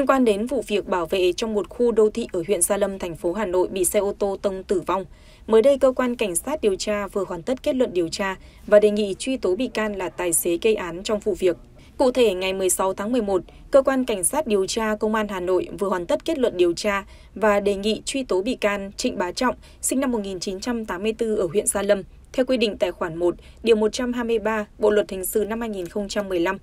liên quan đến vụ việc bảo vệ trong một khu đô thị ở huyện Gia Lâm, thành phố Hà Nội bị xe ô tô tông tử vong, mới đây cơ quan cảnh sát điều tra vừa hoàn tất kết luận điều tra và đề nghị truy tố bị can là tài xế gây án trong vụ việc. Cụ thể, ngày 16 tháng 11, Cơ quan Cảnh sát điều tra Công an Hà Nội vừa hoàn tất kết luận điều tra và đề nghị truy tố bị can Trịnh Bá Trọng, sinh năm 1984 ở huyện Gia Lâm, theo quy định tại khoản 1, điều 123 Bộ Luật Hình sự năm 2015.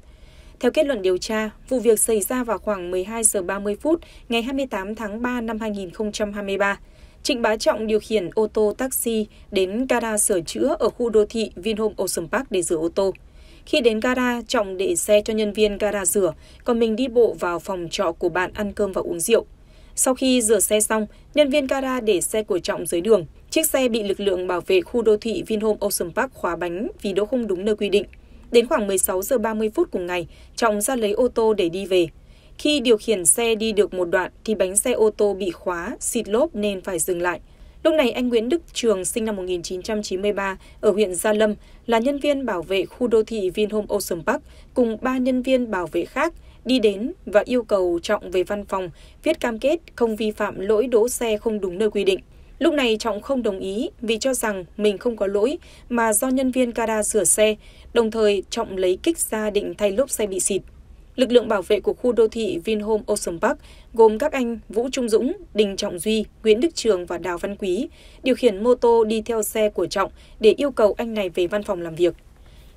Theo kết luận điều tra, vụ việc xảy ra vào khoảng 12 giờ 30 phút ngày 28 tháng 3 năm 2023. Trịnh Bá Trọng điều khiển ô tô taxi đến gara sửa chữa ở khu đô thị Vinhome Ocean Park để rửa ô tô. Khi đến gara, Trọng để xe cho nhân viên gara rửa, còn mình đi bộ vào phòng trọ của bạn ăn cơm và uống rượu. Sau khi rửa xe xong, nhân viên gara để xe của Trọng dưới đường. Chiếc xe bị lực lượng bảo vệ khu đô thị Vinhome Ocean Park khóa bánh vì đỗ không đúng nơi quy định. Đến khoảng 16 giờ 30 phút cùng ngày, Trọng ra lấy ô tô để đi về. Khi điều khiển xe đi được một đoạn thì bánh xe ô tô bị khóa, xịt lốp nên phải dừng lại. Lúc này anh Nguyễn Đức Trường sinh năm 1993 ở huyện Gia Lâm là nhân viên bảo vệ khu đô thị Vinhome Ocean Park cùng ba nhân viên bảo vệ khác đi đến và yêu cầu Trọng về văn phòng viết cam kết không vi phạm lỗi đỗ xe không đúng nơi quy định. Lúc này Trọng không đồng ý vì cho rằng mình không có lỗi mà do nhân viên Kada sửa xe, đồng thời Trọng lấy kích ra định thay lốp xe bị xịt. Lực lượng bảo vệ của khu đô thị Vinhome Ocean Park gồm các anh Vũ Trung Dũng, Đình Trọng Duy, Nguyễn Đức Trường và Đào Văn Quý điều khiển mô tô đi theo xe của Trọng để yêu cầu anh này về văn phòng làm việc.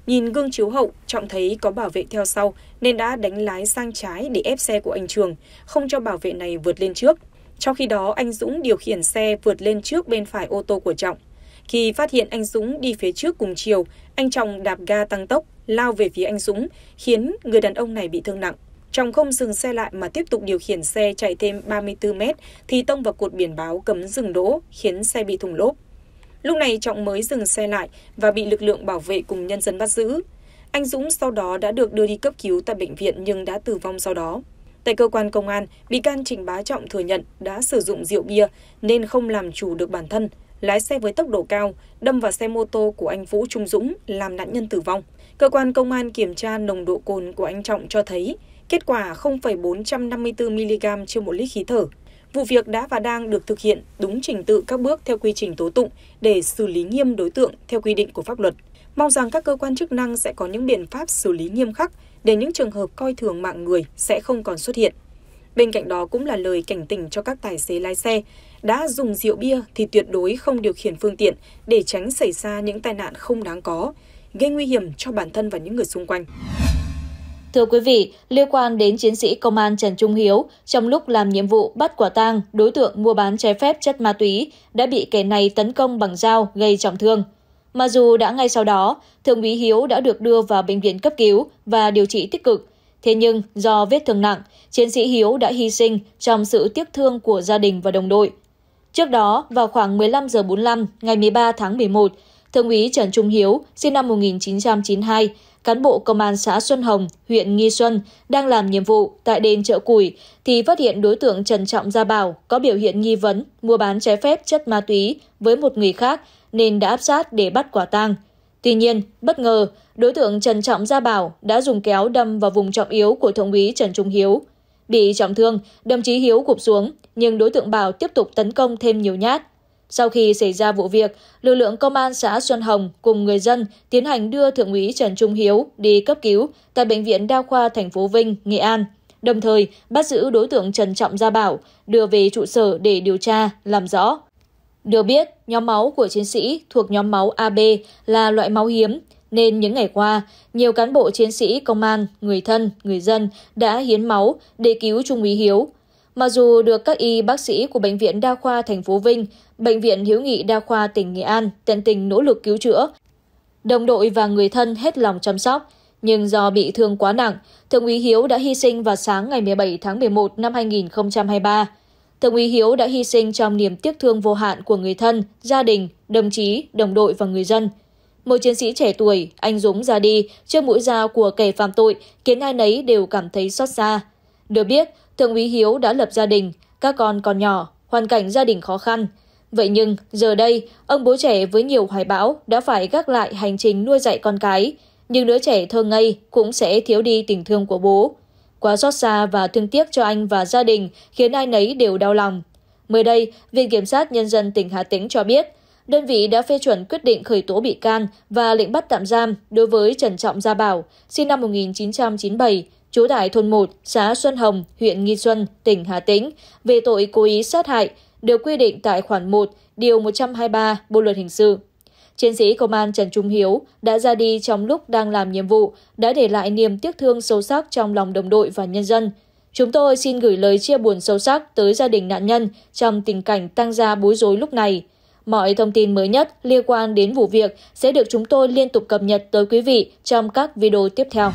Nhìn gương chiếu hậu, Trọng thấy có bảo vệ theo sau nên đã đánh lái sang trái để ép xe của anh Trường, không cho bảo vệ này vượt lên trước. Trong khi đó, anh Dũng điều khiển xe vượt lên trước bên phải ô tô của Trọng. Khi phát hiện anh Dũng đi phía trước cùng chiều, anh Trọng đạp ga tăng tốc, lao về phía anh Dũng, khiến người đàn ông này bị thương nặng. Trọng không dừng xe lại mà tiếp tục điều khiển xe chạy thêm 34 mét thì tông vào cột biển báo cấm dừng đỗ, khiến xe bị thủng lốp. Lúc này Trọng mới dừng xe lại và bị lực lượng bảo vệ cùng nhân dân bắt giữ. Anh Dũng sau đó đã được đưa đi cấp cứu tại bệnh viện nhưng đã tử vong sau đó. Tại cơ quan công an, bị can Trình Bá Trọng thừa nhận đã sử dụng rượu bia nên không làm chủ được bản thân, lái xe với tốc độ cao, đâm vào xe mô tô của anh Vũ Trung Dũng làm nạn nhân tử vong. Cơ quan công an kiểm tra nồng độ cồn của anh Trọng cho thấy kết quả 0,454mg trên một lít khí thở. Vụ việc đã và đang được thực hiện đúng trình tự các bước theo quy trình tố tụng để xử lý nghiêm đối tượng theo quy định của pháp luật. Mong rằng các cơ quan chức năng sẽ có những biện pháp xử lý nghiêm khắc để những trường hợp coi thường mạng người sẽ không còn xuất hiện. Bên cạnh đó cũng là lời cảnh tỉnh cho các tài xế lái xe, đã dùng rượu bia thì tuyệt đối không điều khiển phương tiện để tránh xảy ra những tai nạn không đáng có, gây nguy hiểm cho bản thân và những người xung quanh. Thưa quý vị, liên quan đến chiến sĩ công an Trần Trung Hiếu, trong lúc làm nhiệm vụ bắt quả tang, đối tượng mua bán trái phép chất ma túy đã bị kẻ này tấn công bằng dao gây trọng thương. Mặc dù đã ngay sau đó, Thượng úy Hiếu đã được đưa vào bệnh viện cấp cứu và điều trị tích cực. Thế nhưng do vết thương nặng, chiến sĩ Hiếu đã hy sinh trong sự tiếc thương của gia đình và đồng đội. Trước đó, vào khoảng 15 giờ 45 ngày 13 tháng 11, Thượng úy Trần Trung Hiếu, sinh năm 1992, cán bộ công an xã Xuân Hồng, huyện Nghi Xuân, đang làm nhiệm vụ tại đền chợ Củi thì phát hiện đối tượng Trần Trọng Gia Bảo có biểu hiện nghi vấn mua bán trái phép chất ma túy với một người khác nên đã áp sát để bắt quả tang. Tuy nhiên, bất ngờ, đối tượng Trần Trọng Gia Bảo đã dùng kéo đâm vào vùng trọng yếu của Thượng úy Trần Trung Hiếu. Bị trọng thương, đồng chí Hiếu gục xuống, nhưng đối tượng Bảo tiếp tục tấn công thêm nhiều nhát. Sau khi xảy ra vụ việc, lực lượng công an xã Xuân Hồng cùng người dân tiến hành đưa Thượng úy Trần Trung Hiếu đi cấp cứu tại Bệnh viện Đa khoa thành phố Vinh, Nghệ An, đồng thời bắt giữ đối tượng Trần Trọng Gia Bảo, đưa về trụ sở để điều tra, làm rõ. Được biết, nhóm máu của chiến sĩ thuộc nhóm máu AB là loại máu hiếm, nên những ngày qua, nhiều cán bộ chiến sĩ công an, người thân, người dân đã hiến máu để cứu Trung úy Hiếu. Mặc dù được các y bác sĩ của Bệnh viện Đa khoa Thành phố Vinh, Bệnh viện Hiếu nghị Đa khoa tỉnh Nghệ An tận tình nỗ lực cứu chữa, đồng đội và người thân hết lòng chăm sóc, nhưng do bị thương quá nặng, Thượng úy Hiếu đã hy sinh vào sáng ngày 17 tháng 11 năm 2023 thượng úy hiếu đã hy sinh trong niềm tiếc thương vô hạn của người thân gia đình đồng chí đồng đội và người dân một chiến sĩ trẻ tuổi anh dũng ra đi trước mũi dao của kẻ phạm tội khiến ai nấy đều cảm thấy xót xa được biết thượng úy hiếu đã lập gia đình các con còn nhỏ hoàn cảnh gia đình khó khăn Vậy nhưng, giờ đây, ông bố trẻ với nhiều hoài bão đã phải gác lại hành trình nuôi dạy con cái. Nhưng đứa trẻ thơ ngây cũng sẽ thiếu đi tình thương của bố. Quá xót xa và thương tiếc cho anh và gia đình khiến ai nấy đều đau lòng. Mới đây, Viện Kiểm sát Nhân dân tỉnh Hà Tĩnh cho biết, đơn vị đã phê chuẩn quyết định khởi tố bị can và lệnh bắt tạm giam đối với Trần Trọng Gia Bảo, sinh năm 1997, trú tại thôn 1, xã Xuân Hồng, huyện Nghi Xuân, tỉnh Hà Tĩnh, về tội cố ý sát hại, được quy định tại khoản 1, điều 123 Bộ luật hình sự chiến sĩ công an Trần Trung Hiếu đã ra đi trong lúc đang làm nhiệm vụ, đã để lại niềm tiếc thương sâu sắc trong lòng đồng đội và nhân dân. Chúng tôi xin gửi lời chia buồn sâu sắc tới gia đình nạn nhân trong tình cảnh tăng gia bối rối lúc này. Mọi thông tin mới nhất liên quan đến vụ việc sẽ được chúng tôi liên tục cập nhật tới quý vị trong các video tiếp theo.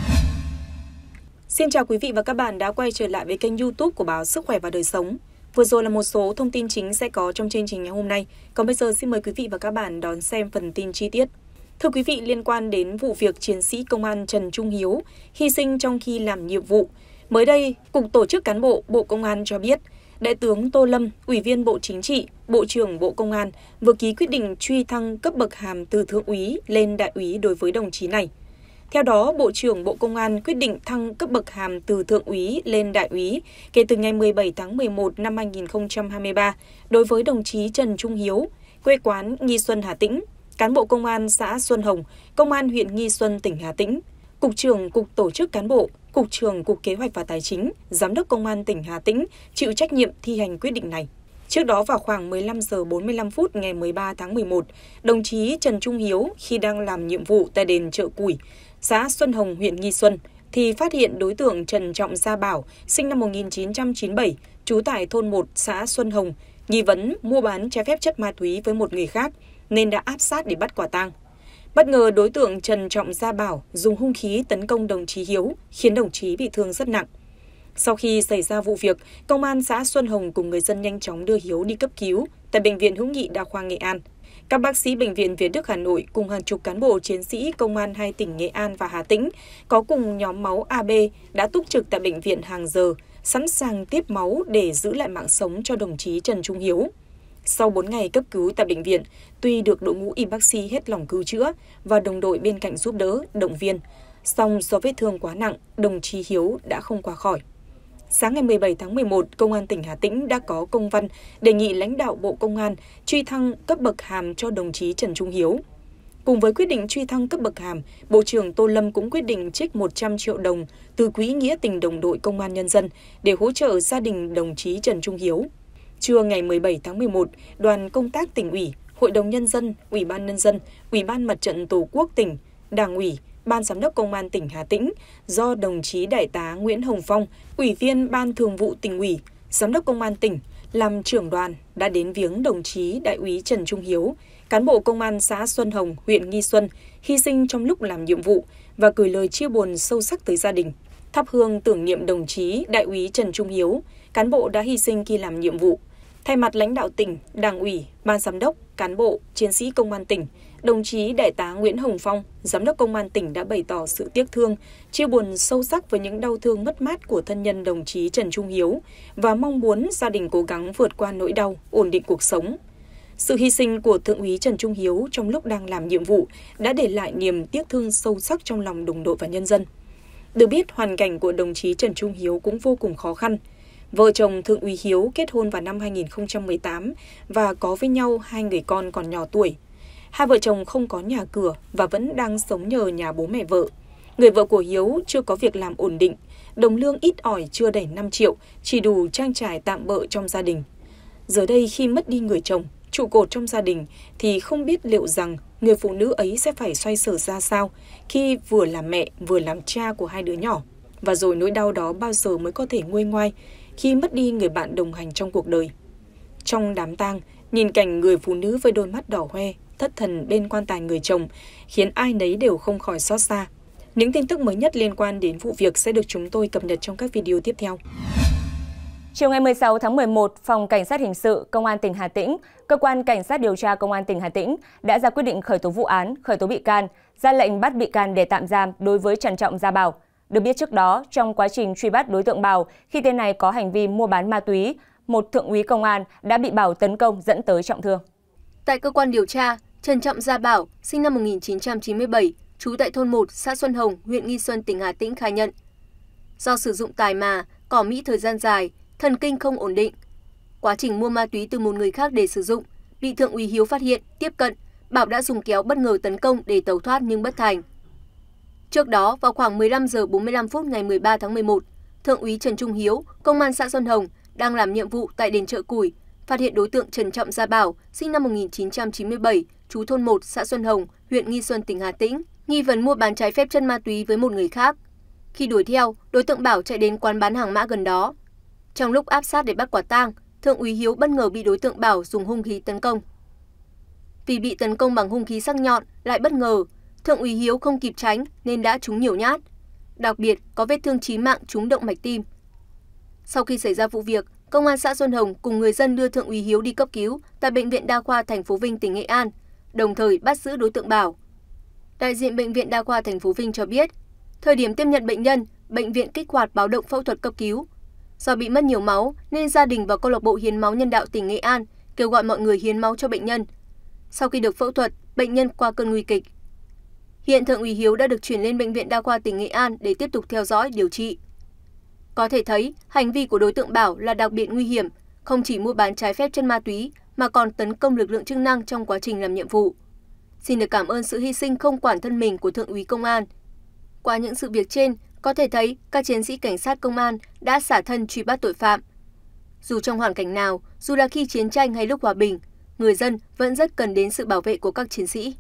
Xin chào quý vị và các bạn đã quay trở lại với kênh youtube của báo Sức khỏe và Đời sống. Vừa rồi là một số thông tin chính sẽ có trong chương trình ngày hôm nay. Còn bây giờ xin mời quý vị và các bạn đón xem phần tin chi tiết. Thưa quý vị, liên quan đến vụ việc chiến sĩ công an Trần Trung Hiếu hy sinh trong khi làm nhiệm vụ, mới đây, Cục Tổ chức Cán bộ Bộ Công an cho biết, Đại tướng Tô Lâm, Ủy viên Bộ Chính trị, Bộ trưởng Bộ Công an vừa ký quyết định truy thăng cấp bậc hàm từ thượng úy lên đại úy đối với đồng chí này. Theo đó, Bộ trưởng Bộ Công an quyết định thăng cấp bậc hàm từ thượng úy lên đại úy kể từ ngày 17 tháng 11 năm 2023 đối với đồng chí Trần Trung Hiếu, quê quán Nghi Xuân, Hà Tĩnh, cán bộ công an xã Xuân Hồng, công an huyện Nghi Xuân, tỉnh Hà Tĩnh, cục trưởng cục tổ chức cán bộ, cục trưởng cục kế hoạch và tài chính, giám đốc công an tỉnh Hà Tĩnh chịu trách nhiệm thi hành quyết định này. Trước đó vào khoảng 15 giờ 45 phút ngày 13 tháng 11, đồng chí Trần Trung Hiếu khi đang làm nhiệm vụ tại đền chợ Củi, xã Xuân Hồng, huyện Nghi Xuân thì phát hiện đối tượng Trần Trọng Gia Bảo, sinh năm 1997, trú tại thôn 1, xã Xuân Hồng, nghi vấn mua bán trái phép chất ma túy với một người khác nên đã áp sát để bắt quả tang. Bất ngờ đối tượng Trần Trọng Gia Bảo dùng hung khí tấn công đồng chí Hiếu, khiến đồng chí bị thương rất nặng. Sau khi xảy ra vụ việc, công an xã Xuân Hồng cùng người dân nhanh chóng đưa Hiếu đi cấp cứu tại bệnh viện hữu nghị đa khoa Nghệ An các bác sĩ Bệnh viện Việt Đức Hà Nội cùng hàng chục cán bộ chiến sĩ công an hai tỉnh Nghệ An và Hà Tĩnh có cùng nhóm máu AB đã túc trực tại bệnh viện hàng giờ, sẵn sàng tiếp máu để giữ lại mạng sống cho đồng chí Trần Trung Hiếu. Sau 4 ngày cấp cứu tại bệnh viện, tuy được đội ngũ y bác sĩ hết lòng cứu chữa và đồng đội bên cạnh giúp đỡ, động viên, song do vết thương quá nặng, đồng chí Hiếu đã không qua khỏi sáng ngày 17 tháng 11, Công an tỉnh Hà Tĩnh đã có công văn đề nghị lãnh đạo Bộ Công an truy thăng cấp bậc hàm cho đồng chí Trần Trung Hiếu. Cùng với quyết định truy thăng cấp bậc hàm, Bộ trưởng Tô Lâm cũng quyết định trích 100 triệu đồng từ Quỹ Nghĩa tình Đồng đội Công an Nhân dân để hỗ trợ gia đình đồng chí Trần Trung Hiếu. Trưa ngày 17 tháng 11, đoàn công tác tỉnh ủy, Hội đồng Nhân dân, Ủy ban Nhân dân, Ủy ban Mặt trận Tổ quốc tỉnh, Đảng ủy, Ban Giám đốc Công an tỉnh Hà Tĩnh do đồng chí Đại tá Nguyễn Hồng Phong, Ủy viên Ban Thường vụ tỉnh ủy, Giám đốc Công an tỉnh, làm trưởng đoàn đã đến viếng đồng chí Đại úy Trần Trung Hiếu, cán bộ Công an xã Xuân Hồng, huyện Nghi Xuân, hy sinh trong lúc làm nhiệm vụ và gửi lời chia buồn sâu sắc tới gia đình. Thắp hương tưởng niệm đồng chí Đại úy Trần Trung Hiếu, cán bộ đã hy sinh khi làm nhiệm vụ. Thay mặt lãnh đạo tỉnh, Đảng ủy, Ban Giám đốc, cán bộ, chiến sĩ Công an tỉnh, đồng chí Đại tá Nguyễn Hồng Phong, Giám đốc Công an tỉnh đã bày tỏ sự tiếc thương, chia buồn sâu sắc với những đau thương mất mát của thân nhân đồng chí Trần Trung Hiếu và mong muốn gia đình cố gắng vượt qua nỗi đau, ổn định cuộc sống. Sự hy sinh của Thượng úy Trần Trung Hiếu trong lúc đang làm nhiệm vụ đã để lại niềm tiếc thương sâu sắc trong lòng đồng đội và nhân dân. Được biết, hoàn cảnh của đồng chí Trần Trung Hiếu cũng vô cùng khó khăn. Vợ chồng Thượng úy Hiếu kết hôn vào năm 2018 và có với nhau hai người con còn nhỏ tuổi – Hai vợ chồng không có nhà cửa và vẫn đang sống nhờ nhà bố mẹ vợ. Người vợ của Hiếu chưa có việc làm ổn định, đồng lương ít ỏi chưa đầy 5 triệu, chỉ đủ trang trải tạm bợ trong gia đình. Giờ đây khi mất đi người chồng, trụ cột trong gia đình thì không biết liệu rằng người phụ nữ ấy sẽ phải xoay sở ra sao khi vừa làm mẹ vừa làm cha của hai đứa nhỏ. Và rồi nỗi đau đó bao giờ mới có thể nguôi ngoai khi mất đi người bạn đồng hành trong cuộc đời. Trong đám tang, nhìn cảnh người phụ nữ với đôi mắt đỏ hoe, thất thần bên quan tài người chồng, khiến ai nấy đều không khỏi xót xa. Những tin tức mới nhất liên quan đến vụ việc sẽ được chúng tôi cập nhật trong các video tiếp theo. Chiều ngày 16 tháng 11, Phòng Cảnh sát Hình sự, Công an tỉnh Hà Tĩnh, Cơ quan Cảnh sát điều tra Công an tỉnh Hà Tĩnh đã ra quyết định khởi tố vụ án, khởi tố bị can, ra lệnh bắt bị can để tạm giam đối với Trần Trọng Gia Bảo. Được biết trước đó, trong quá trình truy bắt đối tượng Bảo, khi tên này có hành vi mua bán ma túy, một thượng úy công an đã bị Bảo tấn công dẫn tới trọng thương. Tại cơ quan điều tra, trần trọng gia bảo sinh năm một nghìn chín trăm chín mươi bảy trú tại thôn một xã xuân hồng huyện nghi xuân tỉnh hà tĩnh khai nhận do sử dụng tài mà cỏ mỹ thời gian dài thần kinh không ổn định quá trình mua ma túy từ một người khác để sử dụng bị thượng úy hiếu phát hiện tiếp cận bảo đã dùng kéo bất ngờ tấn công để tẩu thoát nhưng bất thành trước đó vào khoảng 15 giờ 45 phút ngày 13 tháng 11 thượng úy trần trung hiếu công an xã xuân hồng đang làm nhiệm vụ tại đền chợ củi phát hiện đối tượng Trần Trọng Gia Bảo, sinh năm 1997, chú thôn một xã xuân hồng huyện nghi xuân tỉnh hà tĩnh nghi vấn mua bán trái phép chân ma túy với một người khác khi đuổi theo đối tượng bảo chạy đến quán bán hàng mã gần đó trong lúc áp sát để bắt quả tang thượng úy hiếu bất ngờ bị đối tượng bảo dùng hung khí tấn công vì bị tấn công bằng hung khí sắc nhọn lại bất ngờ thượng úy hiếu không kịp tránh nên đã trúng nhiều nhát đặc biệt có vết thương chí mạng trúng động mạch tim sau khi xảy ra vụ việc công an xã xuân hồng cùng người dân đưa thượng úy hiếu đi cấp cứu tại bệnh viện đa khoa thành phố vinh tỉnh nghệ an đồng thời bắt giữ đối tượng bảo. Đại diện Bệnh viện Đa khoa thành phố Vinh cho biết, thời điểm tiếp nhận bệnh nhân, bệnh viện kích hoạt báo động phẫu thuật cấp cứu. Do bị mất nhiều máu nên gia đình và câu lạc bộ hiến máu nhân đạo tỉnh Nghệ An kêu gọi mọi người hiến máu cho bệnh nhân. Sau khi được phẫu thuật, bệnh nhân qua cơn nguy kịch. Hiện Thượng úy Hiếu đã được chuyển lên bệnh viện đa khoa tỉnh Nghệ An để tiếp tục theo dõi điều trị. Có thể thấy, hành vi của đối tượng Bảo là đặc biệt nguy hiểm, không chỉ mua bán trái phép chân ma túy mà còn tấn công lực lượng chức năng trong quá trình làm nhiệm vụ. Xin được cảm ơn sự hy sinh không quản thân mình của Thượng úy Công an. Qua những sự việc trên, có thể thấy các chiến sĩ cảnh sát công an đã xả thân truy bắt tội phạm. Dù trong hoàn cảnh nào, dù là khi chiến tranh hay lúc hòa bình, người dân vẫn rất cần đến sự bảo vệ của các chiến sĩ.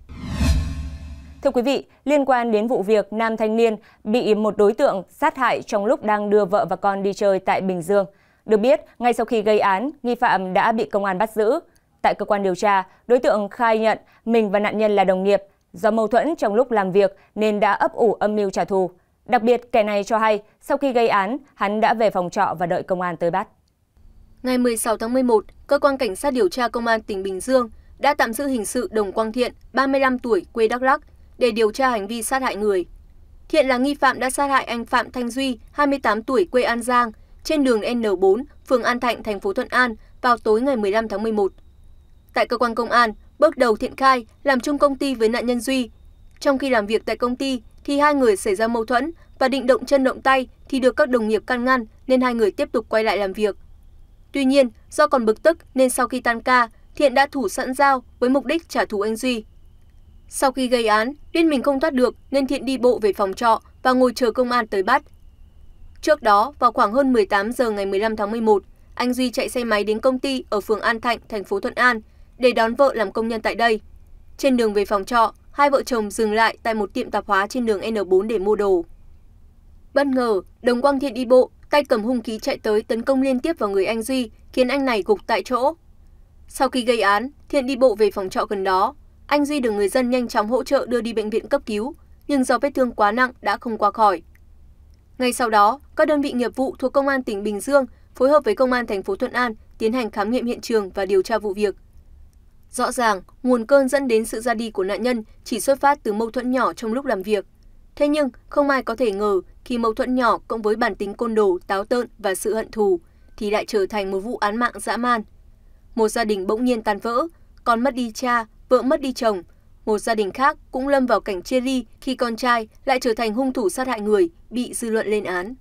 Thưa quý vị, liên quan đến vụ việc nam thanh niên bị một đối tượng sát hại trong lúc đang đưa vợ và con đi chơi tại Bình Dương – được biết, ngay sau khi gây án, nghi phạm đã bị công an bắt giữ. Tại cơ quan điều tra, đối tượng khai nhận mình và nạn nhân là đồng nghiệp. Do mâu thuẫn trong lúc làm việc nên đã ấp ủ âm mưu trả thù. Đặc biệt, kẻ này cho hay sau khi gây án, hắn đã về phòng trọ và đợi công an tới bắt. Ngày 16 tháng 11, cơ quan cảnh sát điều tra công an tỉnh Bình Dương đã tạm giữ hình sự Đồng Quang Thiện, 35 tuổi, quê Đắk Lắc, để điều tra hành vi sát hại người. Thiện là nghi phạm đã sát hại anh Phạm Thanh Duy, 28 tuổi, quê An Giang trên đường n 4 phường an thạnh thành phố thuận an vào tối ngày 15 tháng 11. tại cơ quan công an bước đầu thiện khai làm chung công ty với nạn nhân duy trong khi làm việc tại công ty thì hai người xảy ra mâu thuẫn và định động chân động tay thì được các đồng nghiệp can ngăn nên hai người tiếp tục quay lại làm việc tuy nhiên do còn bực tức nên sau khi tan ca thiện đã thủ sẵn dao với mục đích trả thù anh duy sau khi gây án biết mình không thoát được nên thiện đi bộ về phòng trọ và ngồi chờ công an tới bắt Trước đó, vào khoảng hơn 18 giờ ngày 15 tháng 11, anh Duy chạy xe máy đến công ty ở phường An Thạnh, thành phố Thuận An để đón vợ làm công nhân tại đây. Trên đường về phòng trọ, hai vợ chồng dừng lại tại một tiệm tạp hóa trên đường N4 để mua đồ. Bất ngờ, Đồng Quang Thiện đi bộ, tay cầm hung khí chạy tới tấn công liên tiếp vào người anh Duy, khiến anh này gục tại chỗ. Sau khi gây án, Thiện đi bộ về phòng trọ gần đó. Anh Duy được người dân nhanh chóng hỗ trợ đưa đi bệnh viện cấp cứu, nhưng do vết thương quá nặng đã không qua khỏi ngay sau đó các đơn vị nghiệp vụ thuộc công an tỉnh bình dương phối hợp với công an thành phố thuận an tiến hành khám nghiệm hiện trường và điều tra vụ việc rõ ràng nguồn cơn dẫn đến sự ra đi của nạn nhân chỉ xuất phát từ mâu thuẫn nhỏ trong lúc làm việc thế nhưng không ai có thể ngờ khi mâu thuẫn nhỏ cộng với bản tính côn đồ táo tợn và sự hận thù thì lại trở thành một vụ án mạng dã man một gia đình bỗng nhiên tan vỡ con mất đi cha vợ mất đi chồng một gia đình khác cũng lâm vào cảnh chia ly khi con trai lại trở thành hung thủ sát hại người, bị dư luận lên án.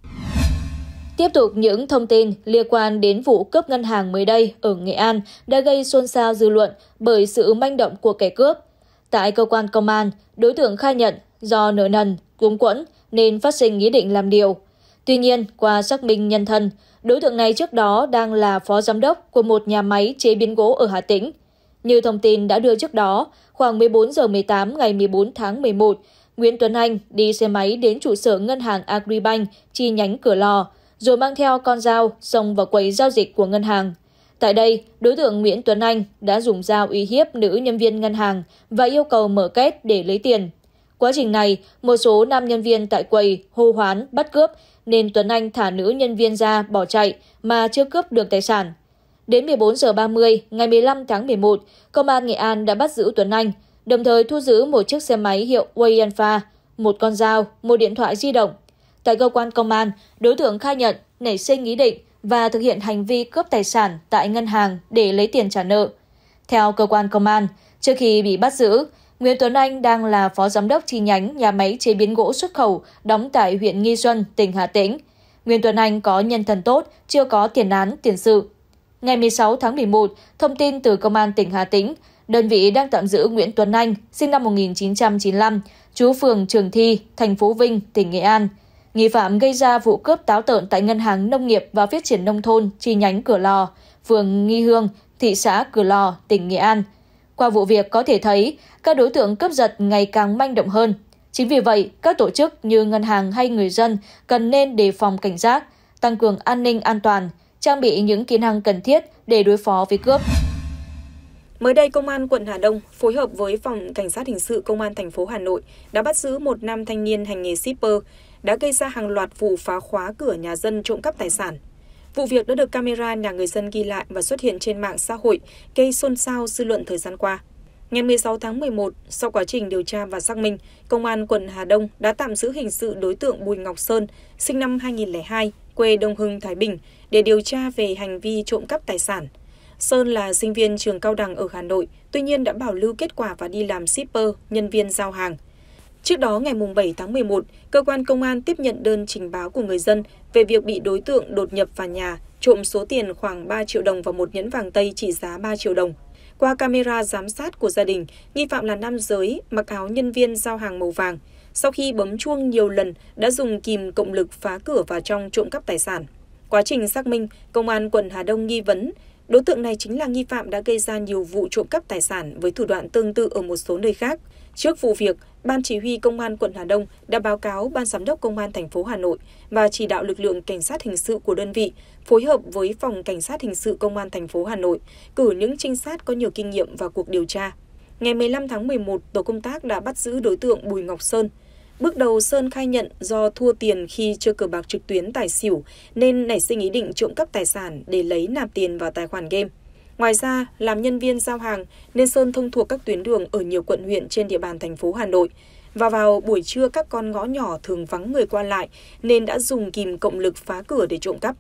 Tiếp tục những thông tin liên quan đến vụ cướp ngân hàng mới đây ở Nghệ An đã gây xôn xao dư luận bởi sự manh động của kẻ cướp. Tại cơ quan công an, đối tượng khai nhận do nợ nần, cuống quẫn nên phát sinh ý định làm điều. Tuy nhiên, qua xác minh nhân thân, đối tượng này trước đó đang là phó giám đốc của một nhà máy chế biến gỗ ở Hà Tĩnh – như thông tin đã đưa trước đó, khoảng 14 giờ 18 ngày 14 tháng 11, Nguyễn Tuấn Anh đi xe máy đến trụ sở ngân hàng Agribank chi nhánh cửa lò, rồi mang theo con dao xông vào quầy giao dịch của ngân hàng. Tại đây, đối tượng Nguyễn Tuấn Anh đã dùng dao uy hiếp nữ nhân viên ngân hàng và yêu cầu mở kết để lấy tiền. Quá trình này, một số nam nhân viên tại quầy hô hoán bắt cướp nên Tuấn Anh thả nữ nhân viên ra bỏ chạy mà chưa cướp được tài sản. Đến 14 h 30 ngày 15 tháng 11, công an Nghệ An đã bắt giữ Tuấn Anh, đồng thời thu giữ một chiếc xe máy hiệu Way Alpha, một con dao, một điện thoại di động. Tại cơ quan công an, đối tượng khai nhận nảy sinh ý định và thực hiện hành vi cướp tài sản tại ngân hàng để lấy tiền trả nợ. Theo cơ quan công an, trước khi bị bắt giữ, Nguyễn Tuấn Anh đang là phó giám đốc chi nhánh nhà máy chế biến gỗ xuất khẩu đóng tại huyện Nghi Xuân, tỉnh Hà Tĩnh. Nguyễn Tuấn Anh có nhân thần tốt, chưa có tiền án, tiền sự. Ngày 16 tháng 11, thông tin từ Công an tỉnh Hà Tĩnh, đơn vị đang tạm giữ Nguyễn Tuấn Anh, sinh năm 1995, chú phường Trường Thi, thành phố Vinh, tỉnh Nghệ An. Nghi phạm gây ra vụ cướp táo tợn tại Ngân hàng Nông nghiệp và Phát triển Nông thôn chi nhánh Cửa Lò, phường Nghi Hương, thị xã Cửa Lò, tỉnh Nghệ An. Qua vụ việc có thể thấy, các đối tượng cướp giật ngày càng manh động hơn. Chính vì vậy, các tổ chức như ngân hàng hay người dân cần nên đề phòng cảnh giác, tăng cường an ninh an toàn – trang bị những kỹ năng cần thiết để đối phó với cướp. Mới đây, Công an quận Hà Đông phối hợp với Phòng Cảnh sát Hình sự Công an thành phố Hà Nội đã bắt giữ một nam thanh niên hành nghề shipper, đã gây ra hàng loạt vụ phá khóa cửa nhà dân trộm cắp tài sản. Vụ việc đã được camera nhà người dân ghi lại và xuất hiện trên mạng xã hội, gây xôn xao dư luận thời gian qua. Ngày 16 tháng 11, sau quá trình điều tra và xác minh, Công an quận Hà Đông đã tạm giữ hình sự đối tượng Bùi Ngọc Sơn, sinh năm 2002, quê Đông Hưng, Thái Bình để điều tra về hành vi trộm cắp tài sản. Sơn là sinh viên trường cao đẳng ở Hà Nội, tuy nhiên đã bảo lưu kết quả và đi làm shipper, nhân viên giao hàng. Trước đó, ngày 7 tháng 11, cơ quan công an tiếp nhận đơn trình báo của người dân về việc bị đối tượng đột nhập vào nhà, trộm số tiền khoảng 3 triệu đồng và một nhẫn vàng tây trị giá 3 triệu đồng. Qua camera giám sát của gia đình, nghi phạm là nam giới, mặc áo nhân viên giao hàng màu vàng – sau khi bấm chuông nhiều lần đã dùng kìm cộng lực phá cửa vào trong trộm cắp tài sản. Quá trình xác minh, công an quận Hà Đông nghi vấn đối tượng này chính là nghi phạm đã gây ra nhiều vụ trộm cắp tài sản với thủ đoạn tương tự ở một số nơi khác. Trước vụ việc, Ban chỉ huy Công an quận Hà Đông đã báo cáo Ban giám đốc Công an thành phố Hà Nội và chỉ đạo lực lượng cảnh sát hình sự của đơn vị phối hợp với phòng cảnh sát hình sự Công an thành phố Hà Nội cử những trinh sát có nhiều kinh nghiệm vào cuộc điều tra. Ngày 15 tháng 11, tổ công tác đã bắt giữ đối tượng Bùi Ngọc Sơn, Bước đầu Sơn khai nhận do thua tiền khi chơi cờ bạc trực tuyến tài xỉu nên nảy sinh ý định trộm cắp tài sản để lấy nạp tiền vào tài khoản game. Ngoài ra, làm nhân viên giao hàng nên Sơn thông thuộc các tuyến đường ở nhiều quận huyện trên địa bàn thành phố Hà Nội. Và vào buổi trưa các con ngõ nhỏ thường vắng người qua lại nên đã dùng kìm cộng lực phá cửa để trộm cắp.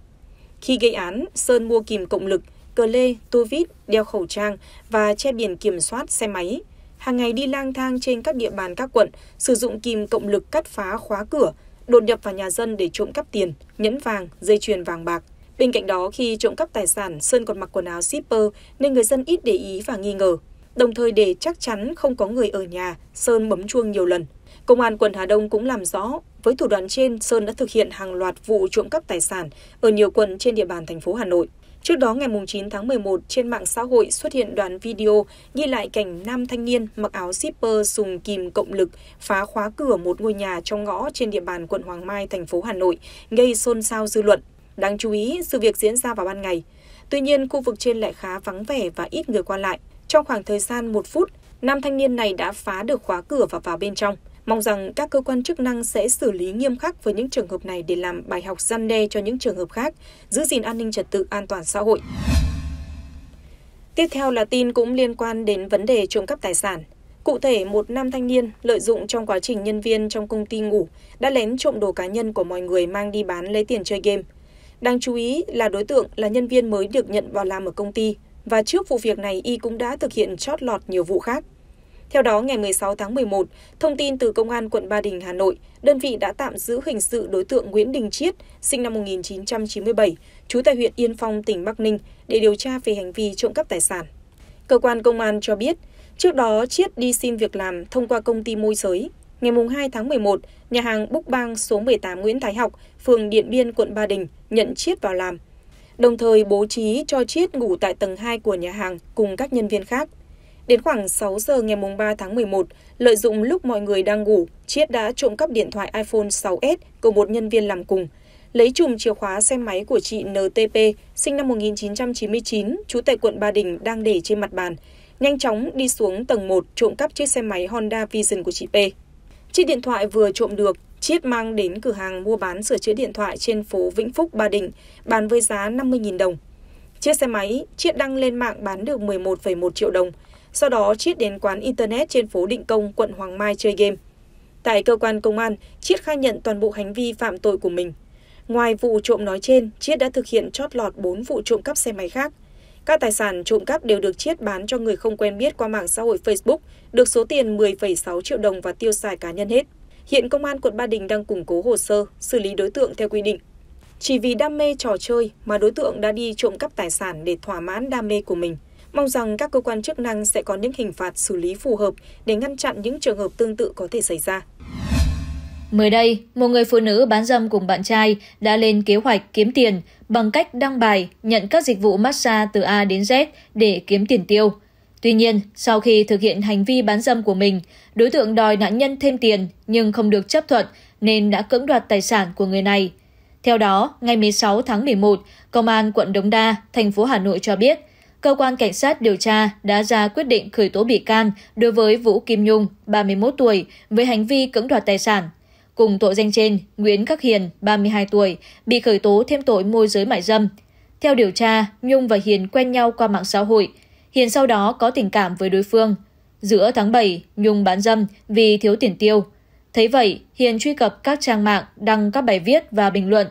Khi gây án, Sơn mua kìm cộng lực, cờ lê, tua vít, đeo khẩu trang và che biển kiểm soát xe máy – hàng ngày đi lang thang trên các địa bàn các quận, sử dụng kìm cộng lực cắt phá khóa cửa, đột nhập vào nhà dân để trộm cắp tiền, nhẫn vàng, dây chuyền vàng bạc. Bên cạnh đó, khi trộm cắp tài sản, Sơn còn mặc quần áo zipper nên người dân ít để ý và nghi ngờ. Đồng thời để chắc chắn không có người ở nhà, Sơn bấm chuông nhiều lần. Công an quận Hà Đông cũng làm rõ, với thủ đoạn trên, Sơn đã thực hiện hàng loạt vụ trộm cắp tài sản ở nhiều quận trên địa bàn thành phố Hà Nội. Trước đó ngày 9 tháng 11, trên mạng xã hội xuất hiện đoạn video ghi lại cảnh nam thanh niên mặc áo zipper dùng kìm cộng lực phá khóa cửa một ngôi nhà trong ngõ trên địa bàn quận Hoàng Mai, thành phố Hà Nội, gây xôn xao dư luận. Đáng chú ý, sự việc diễn ra vào ban ngày. Tuy nhiên, khu vực trên lại khá vắng vẻ và ít người qua lại. Trong khoảng thời gian một phút, nam thanh niên này đã phá được khóa cửa và vào bên trong. Mong rằng các cơ quan chức năng sẽ xử lý nghiêm khắc với những trường hợp này để làm bài học gian đe cho những trường hợp khác, giữ gìn an ninh trật tự an toàn xã hội. Tiếp theo là tin cũng liên quan đến vấn đề trộm cắp tài sản. Cụ thể, một nam thanh niên lợi dụng trong quá trình nhân viên trong công ty ngủ đã lén trộm đồ cá nhân của mọi người mang đi bán lấy tiền chơi game. Đáng chú ý là đối tượng là nhân viên mới được nhận vào làm ở công ty và trước vụ việc này y cũng đã thực hiện chót lọt nhiều vụ khác. Theo đó, ngày 16 tháng 11, thông tin từ Công an quận Ba Đình, Hà Nội, đơn vị đã tạm giữ hình sự đối tượng Nguyễn Đình Chiết, sinh năm 1997, trú tại huyện Yên Phong, tỉnh Bắc Ninh, để điều tra về hành vi trộm cắp tài sản. Cơ quan công an cho biết, trước đó Chiết đi xin việc làm thông qua công ty môi giới. Ngày 2 tháng 11, nhà hàng Búc Bang số 18 Nguyễn Thái Học, phường Điện Biên, quận Ba Đình, nhận Chiết vào làm. Đồng thời bố trí cho Chiết ngủ tại tầng 2 của nhà hàng cùng các nhân viên khác. Đến khoảng 6 giờ ngày 3 tháng 11, lợi dụng lúc mọi người đang ngủ, Chiết đã trộm cắp điện thoại iPhone 6S của một nhân viên làm cùng, lấy chùm chìa khóa xe máy của chị NTP, sinh năm 1999, trú tại quận Ba Đình đang để trên mặt bàn, nhanh chóng đi xuống tầng 1 trộm cắp chiếc xe máy Honda Vision của chị P. Chiếc điện thoại vừa trộm được, Chiết mang đến cửa hàng mua bán sửa chữa điện thoại trên phố Vĩnh Phúc, Ba Đình, bán với giá 50.000 đồng. Chiếc xe máy, Chiết đăng lên mạng bán được 11,1 triệu đồng – sau đó Chiết đến quán internet trên phố Định Công, quận Hoàng Mai chơi game. Tại cơ quan công an, Chiết khai nhận toàn bộ hành vi phạm tội của mình. Ngoài vụ trộm nói trên, Chiết đã thực hiện chót lọt 4 vụ trộm cắp xe máy khác. Các tài sản trộm cắp đều được Chiết bán cho người không quen biết qua mạng xã hội Facebook, được số tiền 10,6 triệu đồng và tiêu xài cá nhân hết. Hiện công an quận Ba Đình đang củng cố hồ sơ, xử lý đối tượng theo quy định. Chỉ vì đam mê trò chơi mà đối tượng đã đi trộm cắp tài sản để thỏa mãn đam mê của mình – Mong rằng các cơ quan chức năng sẽ có những hình phạt xử lý phù hợp để ngăn chặn những trường hợp tương tự có thể xảy ra. Mới đây, một người phụ nữ bán dâm cùng bạn trai đã lên kế hoạch kiếm tiền bằng cách đăng bài nhận các dịch vụ massage từ A đến Z để kiếm tiền tiêu. Tuy nhiên, sau khi thực hiện hành vi bán dâm của mình, đối tượng đòi nạn nhân thêm tiền nhưng không được chấp thuận nên đã cưỡng đoạt tài sản của người này. Theo đó, ngày 16 tháng 11, Công an quận Đống Đa, thành phố Hà Nội cho biết cơ quan cảnh sát điều tra đã ra quyết định khởi tố bị can đối với Vũ Kim Nhung, 31 tuổi, với hành vi cưỡng đoạt tài sản. Cùng tội danh trên, Nguyễn Khắc Hiền, 32 tuổi, bị khởi tố thêm tội môi giới mại dâm. Theo điều tra, Nhung và Hiền quen nhau qua mạng xã hội. Hiền sau đó có tình cảm với đối phương. Giữa tháng 7, Nhung bán dâm vì thiếu tiền tiêu. Thấy vậy, Hiền truy cập các trang mạng, đăng các bài viết và bình luận.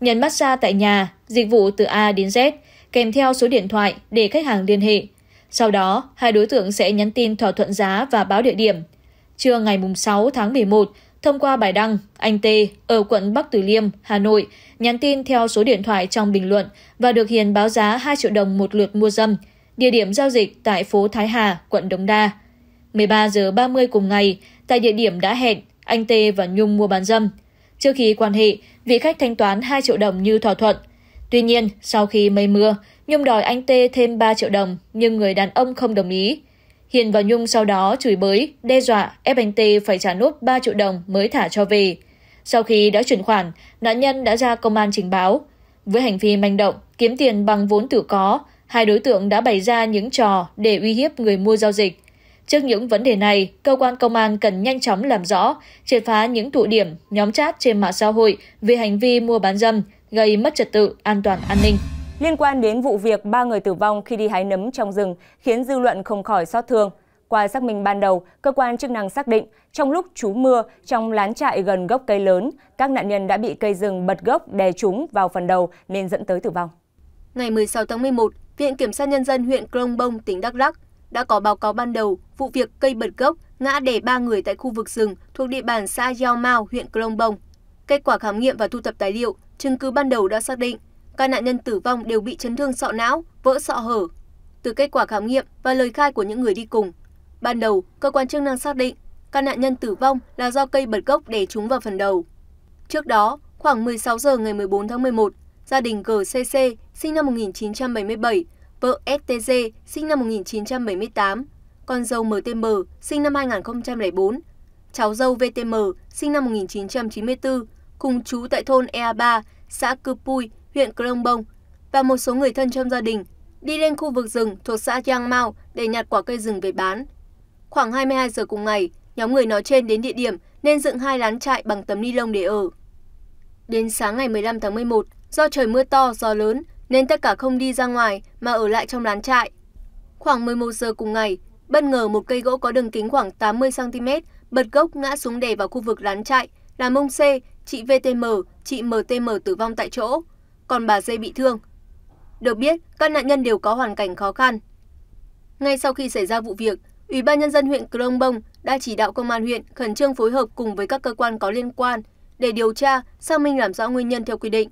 nhận massage tại nhà, dịch vụ từ A đến Z – kèm theo số điện thoại để khách hàng liên hệ. Sau đó, hai đối tượng sẽ nhắn tin thỏa thuận giá và báo địa điểm. Trưa ngày 6 tháng 11, thông qua bài đăng, anh T ở quận Bắc Từ Liêm, Hà Nội nhắn tin theo số điện thoại trong bình luận và được Hiền báo giá 2 triệu đồng một lượt mua dâm, địa điểm giao dịch tại phố Thái Hà, quận Đống Đa. 13 giờ 30 cùng ngày, tại địa điểm đã hẹn, anh T và Nhung mua bán dâm. Trước khi quan hệ, vị khách thanh toán 2 triệu đồng như thỏa thuận Tuy nhiên, sau khi mây mưa, Nhung đòi anh Tê thêm 3 triệu đồng nhưng người đàn ông không đồng ý. Hiền và Nhung sau đó chửi bới, đe dọa ép anh Tê phải trả nốt 3 triệu đồng mới thả cho về. Sau khi đã chuyển khoản, nạn nhân đã ra công an trình báo. Với hành vi manh động, kiếm tiền bằng vốn tự có, hai đối tượng đã bày ra những trò để uy hiếp người mua giao dịch. Trước những vấn đề này, cơ quan công an cần nhanh chóng làm rõ, triệt phá những tụ điểm, nhóm chat trên mạng xã hội về hành vi mua bán dâm – gây mất trật tự, an toàn an ninh. Liên quan đến vụ việc ba người tử vong khi đi hái nấm trong rừng khiến dư luận không khỏi xót thương. Qua xác minh ban đầu, cơ quan chức năng xác định trong lúc trú mưa trong lán trại gần gốc cây lớn, các nạn nhân đã bị cây rừng bật gốc đè trúng vào phần đầu nên dẫn tới tử vong. Ngày 16 tháng 11, Viện Kiểm sát Nhân dân huyện Krông Bông, tỉnh Đắk Lắk đã có báo cáo ban đầu vụ việc cây bật gốc ngã đè ba người tại khu vực rừng thuộc địa bàn xã Giao Mao, huyện Krông Bông. Kết quả khám nghiệm và thu thập tài liệu chứng cứ ban đầu đã xác định các nạn nhân tử vong đều bị chấn thương sọ não vỡ sọ hở từ kết quả khám nghiệm và lời khai của những người đi cùng ban đầu cơ quan chức năng xác định các nạn nhân tử vong là do cây bật gốc đè trúng vào phần đầu trước đó khoảng 16 giờ ngày 14 tháng 11 gia đình GCC sinh năm 1977 vợ STG sinh năm 1978 con dâu MTM sinh năm 2004 cháu dâu VTM sinh năm 1994 cùng chú tại thôn ea ba xã cư pui huyện crong bông và một số người thân trong gia đình đi lên khu vực rừng thuộc xã giang Mao để nhặt quả cây rừng về bán khoảng 22 giờ cùng ngày nhóm người nói trên đến địa điểm nên dựng hai lán trại bằng tấm ni lông để ở đến sáng ngày 15 tháng 11 do trời mưa to gió lớn nên tất cả không đi ra ngoài mà ở lại trong lán trại khoảng 11 giờ cùng ngày bất ngờ một cây gỗ có đường kính khoảng 80 cm bật gốc ngã xuống đè vào khu vực lán trại làm ông C chị vtm chị mtm tử vong tại chỗ còn bà dê bị thương được biết các nạn nhân đều có hoàn cảnh khó khăn ngay sau khi xảy ra vụ việc ủy ban nhân dân huyện crong bông đã chỉ đạo công an huyện khẩn trương phối hợp cùng với các cơ quan có liên quan để điều tra xác minh làm rõ nguyên nhân theo quy định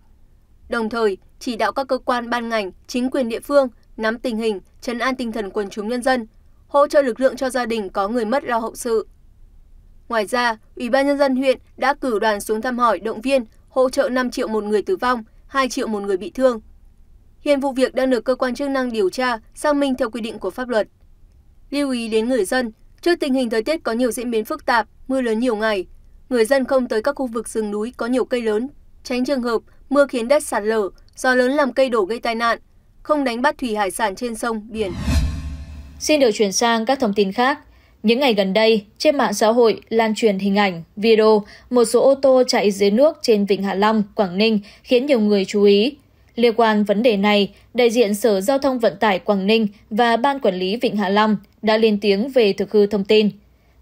đồng thời chỉ đạo các cơ quan ban ngành chính quyền địa phương nắm tình hình chấn an tinh thần quần chúng nhân dân hỗ trợ lực lượng cho gia đình có người mất lo hậu sự ngoài ra ủy ban nhân dân huyện đã cử đoàn xuống thăm hỏi động viên hỗ trợ năm triệu một người tử vong hai triệu một người bị thương hiện vụ việc đang được cơ quan chức năng điều tra xác minh theo quy định của pháp luật lưu ý đến người dân trước tình hình thời tiết có nhiều diễn biến phức tạp mưa lớn nhiều ngày người dân không tới các khu vực rừng núi có nhiều cây lớn tránh trường hợp mưa khiến đất sạt lở gió lớn làm cây đổ gây tai nạn không đánh bắt thủy hải sản trên sông biển Xin được chuyển sang các thông tin khác. Những ngày gần đây, trên mạng xã hội lan truyền hình ảnh, video một số ô tô chạy dưới nước trên Vịnh Hạ Long, Quảng Ninh khiến nhiều người chú ý. Liên quan vấn đề này, đại diện Sở Giao thông Vận tải Quảng Ninh và Ban Quản lý Vịnh Hạ Long đã lên tiếng về thực hư thông tin.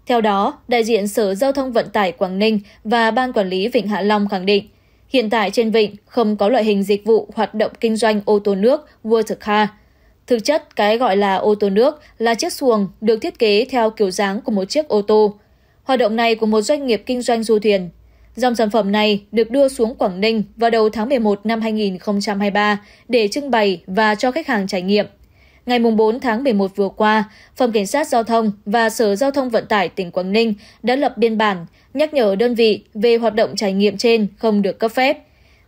Theo đó, đại diện Sở Giao thông Vận tải Quảng Ninh và Ban Quản lý Vịnh Hạ Long khẳng định, hiện tại trên Vịnh không có loại hình dịch vụ hoạt động kinh doanh ô tô nước Watercar, Thực chất, cái gọi là ô tô nước là chiếc xuồng được thiết kế theo kiểu dáng của một chiếc ô tô. Hoạt động này của một doanh nghiệp kinh doanh du thuyền. Dòng sản phẩm này được đưa xuống Quảng Ninh vào đầu tháng 11 năm 2023 để trưng bày và cho khách hàng trải nghiệm. Ngày 4 tháng 11 vừa qua, Phòng Cảnh sát Giao thông và Sở Giao thông Vận tải tỉnh Quảng Ninh đã lập biên bản nhắc nhở đơn vị về hoạt động trải nghiệm trên không được cấp phép.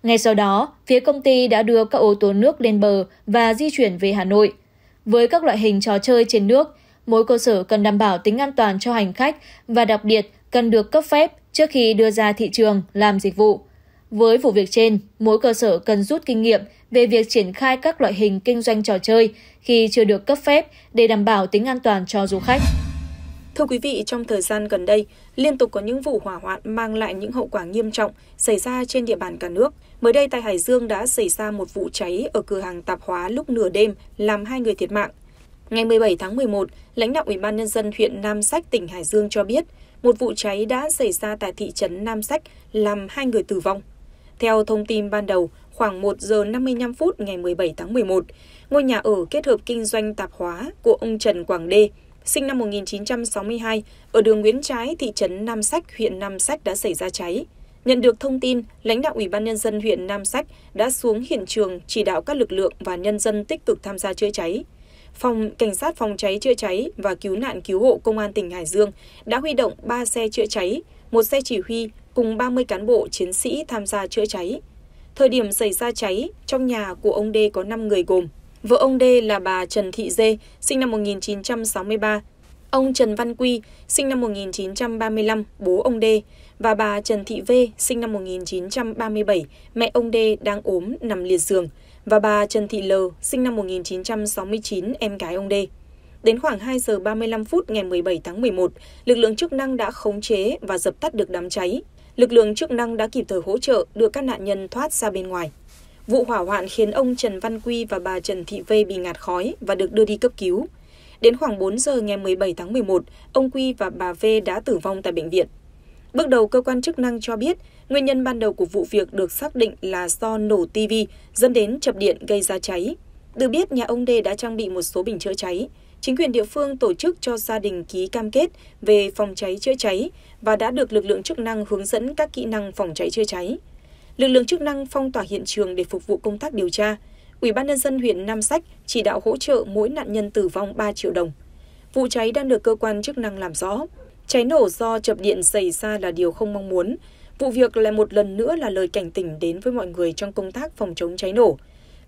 Ngay sau đó, phía công ty đã đưa các ô tô nước lên bờ và di chuyển về Hà Nội. Với các loại hình trò chơi trên nước, mỗi cơ sở cần đảm bảo tính an toàn cho hành khách và đặc biệt cần được cấp phép trước khi đưa ra thị trường làm dịch vụ. Với vụ việc trên, mỗi cơ sở cần rút kinh nghiệm về việc triển khai các loại hình kinh doanh trò chơi khi chưa được cấp phép để đảm bảo tính an toàn cho du khách. Thưa quý vị, trong thời gian gần đây, liên tục có những vụ hỏa hoạn mang lại những hậu quả nghiêm trọng xảy ra trên địa bàn cả nước. Mới đây tại Hải Dương đã xảy ra một vụ cháy ở cửa hàng tạp hóa lúc nửa đêm làm hai người thiệt mạng. Ngày 17 tháng 11, lãnh đạo Ủy ban nhân dân huyện Nam Sách tỉnh Hải Dương cho biết, một vụ cháy đã xảy ra tại thị trấn Nam Sách làm hai người tử vong. Theo thông tin ban đầu, khoảng 1 giờ 55 phút ngày 17 tháng 11, ngôi nhà ở kết hợp kinh doanh tạp hóa của ông Trần Quảng Đê sinh năm 1962, ở đường Nguyễn Trái, thị trấn Nam Sách, huyện Nam Sách đã xảy ra cháy. Nhận được thông tin, lãnh đạo Ủy ban Nhân dân huyện Nam Sách đã xuống hiện trường chỉ đạo các lực lượng và nhân dân tích cực tham gia chữa cháy. Phòng Cảnh sát phòng cháy chữa cháy và cứu nạn cứu hộ Công an tỉnh Hải Dương đã huy động 3 xe chữa cháy, một xe chỉ huy cùng 30 cán bộ chiến sĩ tham gia chữa cháy. Thời điểm xảy ra cháy, trong nhà của ông D có 5 người gồm Vợ ông D là bà Trần Thị Dê, sinh năm 1963. Ông Trần Văn Quy, sinh năm 1935, bố ông D, và bà Trần Thị V, sinh năm 1937, mẹ ông D đang ốm nằm liệt giường, và bà Trần Thị L, sinh năm 1969, em gái ông D. Đến khoảng 2 giờ 35 phút ngày 17 tháng 11, lực lượng chức năng đã khống chế và dập tắt được đám cháy. Lực lượng chức năng đã kịp thời hỗ trợ đưa các nạn nhân thoát ra bên ngoài. Vụ hỏa hoạn khiến ông Trần Văn Quy và bà Trần Thị Vê bị ngạt khói và được đưa đi cấp cứu. Đến khoảng 4 giờ ngày 17 tháng 11, ông Quy và bà V đã tử vong tại bệnh viện. Bước đầu, cơ quan chức năng cho biết, nguyên nhân ban đầu của vụ việc được xác định là do nổ TV dẫn đến chập điện gây ra cháy. Được biết, nhà ông D đã trang bị một số bình chữa cháy. Chính quyền địa phương tổ chức cho gia đình ký cam kết về phòng cháy chữa cháy và đã được lực lượng chức năng hướng dẫn các kỹ năng phòng cháy chữa cháy lực lượng chức năng phong tỏa hiện trường để phục vụ công tác điều tra. Ủy ban nhân dân huyện Nam Sách chỉ đạo hỗ trợ mỗi nạn nhân tử vong 3 triệu đồng. Vụ cháy đang được cơ quan chức năng làm rõ. Cháy nổ do chập điện xảy ra là điều không mong muốn. Vụ việc lại một lần nữa là lời cảnh tỉnh đến với mọi người trong công tác phòng chống cháy nổ.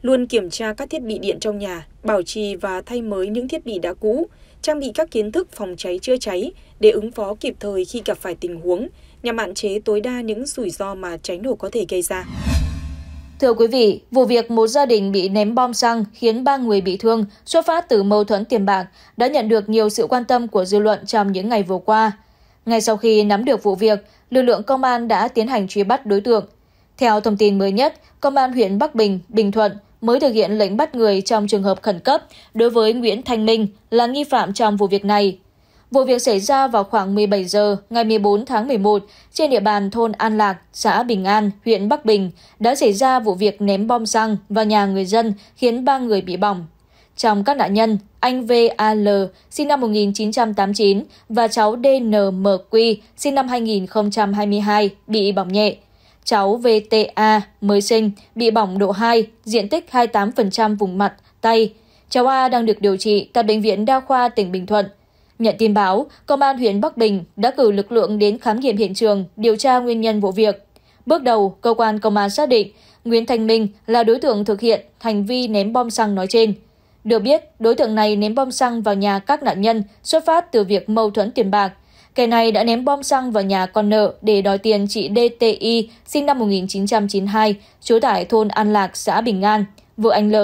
Luôn kiểm tra các thiết bị điện trong nhà, bảo trì và thay mới những thiết bị đã cũ, trang bị các kiến thức phòng cháy chữa cháy để ứng phó kịp thời khi gặp phải tình huống nhằm hạn chế tối đa những rủi ro mà cháy nổ có thể gây ra. Thưa quý vị, vụ việc một gia đình bị ném bom xăng khiến ba người bị thương xuất phát từ mâu thuẫn tiền bạc đã nhận được nhiều sự quan tâm của dư luận trong những ngày vừa qua. Ngay sau khi nắm được vụ việc, lực lượng công an đã tiến hành truy bắt đối tượng. Theo thông tin mới nhất, Công an huyện Bắc Bình, Bình Thuận mới thực hiện lệnh bắt người trong trường hợp khẩn cấp đối với Nguyễn Thanh Minh là nghi phạm trong vụ việc này. Vụ việc xảy ra vào khoảng 17 giờ ngày 14 tháng 11 trên địa bàn thôn An Lạc, xã Bình An, huyện Bắc Bình đã xảy ra vụ việc ném bom xăng vào nhà người dân khiến ba người bị bỏng. Trong các nạn nhân, anh VAL sinh năm 1989 và cháu DNMQ sinh năm 2022 bị bỏng nhẹ. Cháu VTA mới sinh bị bỏng độ 2, diện tích 28% vùng mặt, tay. Cháu A đang được điều trị tại Bệnh viện Đa khoa tỉnh Bình Thuận Nhận tin báo, Công an huyện Bắc Bình đã cử lực lượng đến khám nghiệm hiện trường điều tra nguyên nhân vụ việc. Bước đầu, cơ quan công an xác định Nguyễn Thành Minh là đối tượng thực hiện hành vi ném bom xăng nói trên. Được biết, đối tượng này ném bom xăng vào nhà các nạn nhân xuất phát từ việc mâu thuẫn tiền bạc. Kẻ này đã ném bom xăng vào nhà con nợ để đòi tiền chị DTI sinh năm 1992, trú tại thôn An Lạc, xã Bình An, vợ anh L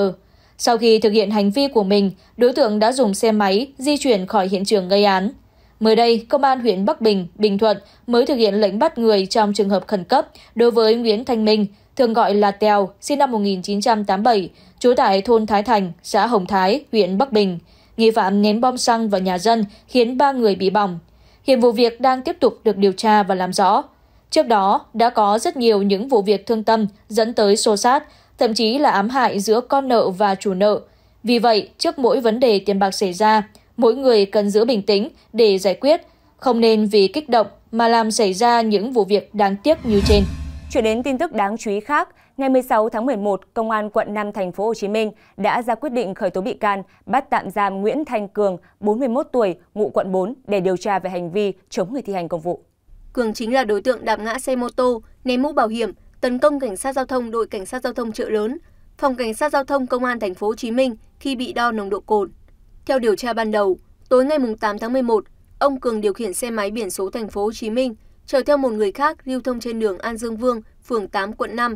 sau khi thực hiện hành vi của mình, đối tượng đã dùng xe máy di chuyển khỏi hiện trường gây án. Mới đây, Công an huyện Bắc Bình, Bình Thuận mới thực hiện lệnh bắt người trong trường hợp khẩn cấp đối với Nguyễn Thanh Minh, thường gọi là Tèo, sinh năm 1987, trú tại thôn Thái Thành, xã Hồng Thái, huyện Bắc Bình. Nghi phạm ném bom xăng vào nhà dân khiến ba người bị bỏng. Hiện vụ việc đang tiếp tục được điều tra và làm rõ. Trước đó, đã có rất nhiều những vụ việc thương tâm dẫn tới xô xát thậm chí là ám hại giữa con nợ và chủ nợ. Vì vậy, trước mỗi vấn đề tiền bạc xảy ra, mỗi người cần giữ bình tĩnh để giải quyết, không nên vì kích động mà làm xảy ra những vụ việc đáng tiếc như trên. Chuyển đến tin tức đáng chú ý khác, ngày 16 tháng 11, Công an quận 5 thành phố Hồ Chí Minh đã ra quyết định khởi tố bị can, bắt tạm giam Nguyễn thanh Cường, 41 tuổi, ngụ quận 4 để điều tra về hành vi chống người thi hành công vụ. Cường chính là đối tượng đạp ngã xe mô tô, ném mũ bảo hiểm tấn công cảnh sát giao thông đội cảnh sát giao thông chợ lớn, phòng cảnh sát giao thông công an thành phố hồ chí minh khi bị đo nồng độ cồn. Theo điều tra ban đầu, tối ngày 8 tháng 11, ông Cường điều khiển xe máy biển số thành phố hồ chí minh chở theo một người khác lưu thông trên đường An Dương Vương, phường 8, quận 5.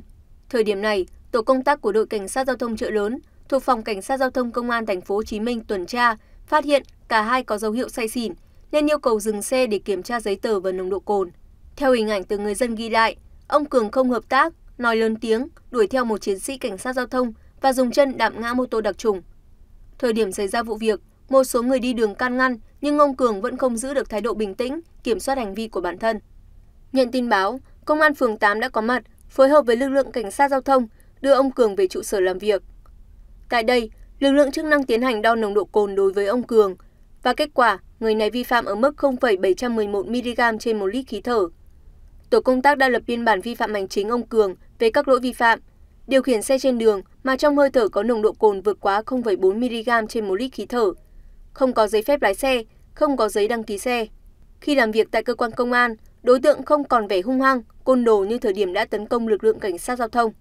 Thời điểm này, tổ công tác của đội cảnh sát giao thông chợ lớn thuộc phòng cảnh sát giao thông công an thành phố hồ chí minh tuần tra phát hiện cả hai có dấu hiệu say xỉn nên yêu cầu dừng xe để kiểm tra giấy tờ và nồng độ cồn. Theo hình ảnh từ người dân ghi lại, Ông Cường không hợp tác, nói lớn tiếng, đuổi theo một chiến sĩ cảnh sát giao thông và dùng chân đạp ngã mô tô đặc trùng. Thời điểm xảy ra vụ việc, một số người đi đường can ngăn nhưng ông Cường vẫn không giữ được thái độ bình tĩnh, kiểm soát hành vi của bản thân. Nhận tin báo, công an phường 8 đã có mặt, phối hợp với lực lượng cảnh sát giao thông đưa ông Cường về trụ sở làm việc. Tại đây, lực lượng chức năng tiến hành đo nồng độ cồn đối với ông Cường và kết quả người này vi phạm ở mức 0,711 mg trên một lít khí thở, tổ công tác đã lập biên bản vi phạm hành chính ông cường về các lỗi vi phạm điều khiển xe trên đường mà trong hơi thở có nồng độ cồn vượt quá 0,4 mg trên một lít khí thở, không có giấy phép lái xe, không có giấy đăng ký xe. Khi làm việc tại cơ quan công an, đối tượng không còn vẻ hung hăng, côn đồ như thời điểm đã tấn công lực lượng cảnh sát giao thông.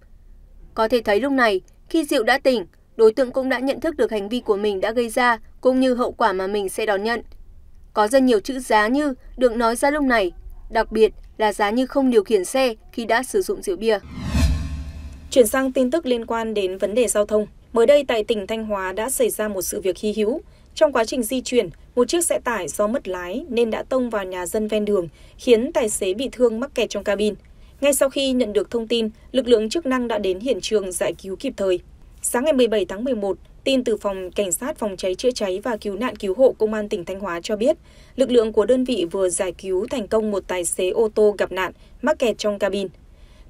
Có thể thấy lúc này, khi rượu đã tỉnh, đối tượng cũng đã nhận thức được hành vi của mình đã gây ra cũng như hậu quả mà mình sẽ đón nhận. Có rất nhiều chữ giá như được nói ra lúc này, đặc biệt là giá như không điều khiển xe khi đã sử dụng rượu bia. Chuyển sang tin tức liên quan đến vấn đề giao thông. Mới đây tại tỉnh Thanh Hóa đã xảy ra một sự việc hy hữu. Trong quá trình di chuyển, một chiếc xe tải do mất lái nên đã tông vào nhà dân ven đường, khiến tài xế bị thương mắc kẹt trong cabin. Ngay sau khi nhận được thông tin, lực lượng chức năng đã đến hiện trường giải cứu kịp thời. Sáng ngày 17 tháng 11, Tin từ phòng cảnh sát phòng cháy chữa cháy và cứu nạn cứu hộ công an tỉnh Thanh Hóa cho biết, lực lượng của đơn vị vừa giải cứu thành công một tài xế ô tô gặp nạn mắc kẹt trong cabin.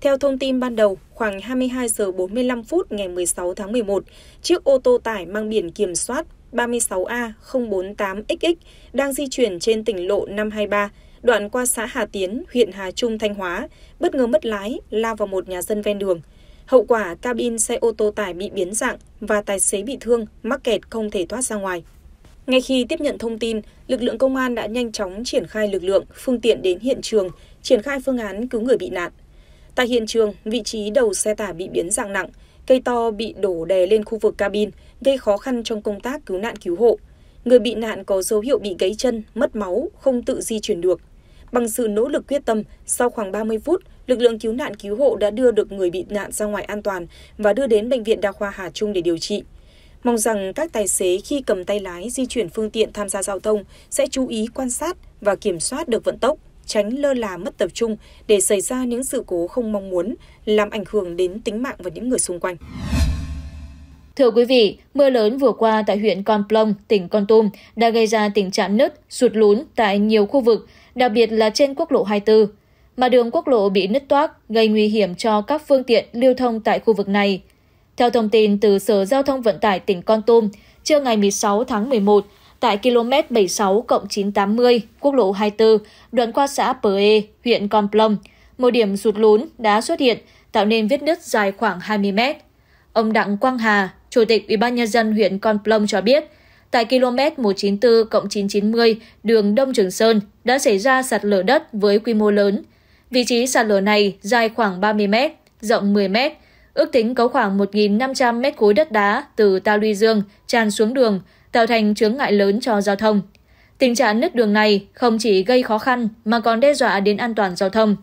Theo thông tin ban đầu, khoảng 22 giờ 45 phút ngày 16 tháng 11, chiếc ô tô tải mang biển kiểm soát 36A048XX đang di chuyển trên tỉnh lộ 523, đoạn qua xã Hà Tiến, huyện Hà Trung, Thanh Hóa, bất ngờ mất lái, lao vào một nhà dân ven đường. Hậu quả cabin xe ô tô tải bị biến dạng và tài xế bị thương, mắc kẹt không thể thoát ra ngoài. Ngay khi tiếp nhận thông tin, lực lượng công an đã nhanh chóng triển khai lực lượng, phương tiện đến hiện trường, triển khai phương án cứu người bị nạn. Tại hiện trường, vị trí đầu xe tải bị biến dạng nặng, cây to bị đổ đè lên khu vực cabin, gây khó khăn trong công tác cứu nạn cứu hộ. Người bị nạn có dấu hiệu bị gãy chân, mất máu, không tự di chuyển được. Bằng sự nỗ lực quyết tâm, sau khoảng 30 phút, lực lượng cứu nạn cứu hộ đã đưa được người bị nạn ra ngoài an toàn và đưa đến bệnh viện đa khoa Hà Trung để điều trị. Mong rằng các tài xế khi cầm tay lái di chuyển phương tiện tham gia giao thông sẽ chú ý quan sát và kiểm soát được vận tốc, tránh lơ là mất tập trung để xảy ra những sự cố không mong muốn, làm ảnh hưởng đến tính mạng và những người xung quanh. Thưa quý vị, mưa lớn vừa qua tại huyện Con Plong, tỉnh Con Tum đã gây ra tình trạng nứt, sụt lún tại nhiều khu vực, đặc biệt là trên quốc lộ 24 mà đường quốc lộ bị nứt toác gây nguy hiểm cho các phương tiện lưu thông tại khu vực này. Theo thông tin từ Sở Giao thông Vận tải tỉnh Con Tum, trưa ngày 16 tháng 11, tại km 76 980 quốc lộ 24, đoạn qua xã Pờ E, huyện Con Plong, một điểm sụt lún đã xuất hiện, tạo nên vết nứt dài khoảng 20 mét. Ông Đặng Quang Hà, Chủ tịch Ủy ban Nhân dân huyện Con Plong cho biết, tại km 194 990 đường Đông Trường Sơn đã xảy ra sạt lở đất với quy mô lớn, Vị trí sạt lở này dài khoảng 30 m, rộng 10 m, ước tính có khoảng 1.500 mét khối đất đá từ ta luy dương tràn xuống đường, tạo thành chướng ngại lớn cho giao thông. Tình trạng nứt đường này không chỉ gây khó khăn mà còn đe dọa đến an toàn giao thông.